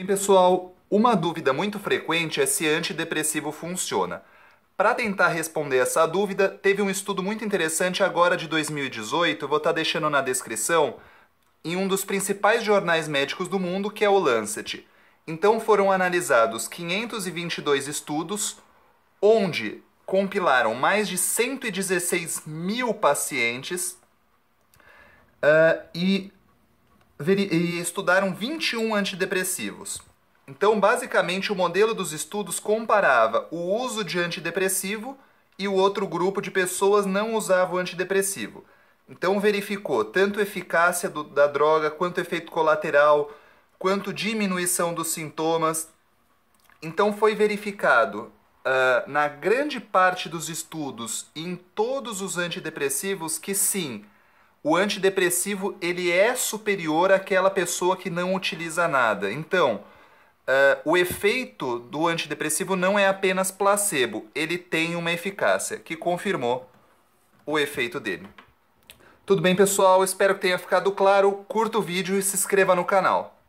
Bem, pessoal, uma dúvida muito frequente é se antidepressivo funciona. Para tentar responder essa dúvida, teve um estudo muito interessante agora de 2018, vou estar tá deixando na descrição, em um dos principais jornais médicos do mundo, que é o Lancet. Então foram analisados 522 estudos, onde compilaram mais de 116 mil pacientes uh, e e estudaram 21 antidepressivos. Então, basicamente, o modelo dos estudos comparava o uso de antidepressivo e o outro grupo de pessoas não usava o antidepressivo. Então, verificou tanto eficácia do, da droga, quanto efeito colateral, quanto diminuição dos sintomas. Então, foi verificado uh, na grande parte dos estudos em todos os antidepressivos que sim, o antidepressivo ele é superior àquela pessoa que não utiliza nada. Então, uh, o efeito do antidepressivo não é apenas placebo, ele tem uma eficácia que confirmou o efeito dele. Tudo bem, pessoal? Espero que tenha ficado claro. Curta o vídeo e se inscreva no canal.